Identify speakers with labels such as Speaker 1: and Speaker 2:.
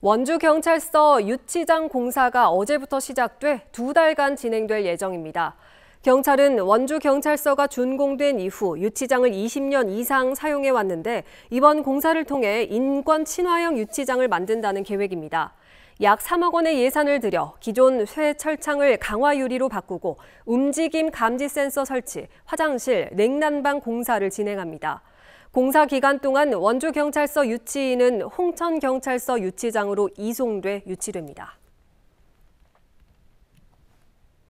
Speaker 1: 원주경찰서 유치장 공사가 어제부터 시작돼 두 달간 진행될 예정입니다. 경찰은 원주경찰서가 준공된 이후 유치장을 20년 이상 사용해 왔는데 이번 공사를 통해 인권 친화형 유치장을 만든다는 계획입니다. 약 3억 원의 예산을 들여 기존 쇠 철창을 강화 유리로 바꾸고 움직임 감지 센서 설치, 화장실, 냉난방 공사를 진행합니다. 공사 기간 동안 원주경찰서 유치인은 홍천경찰서 유치장으로 이송돼 유치됩니다.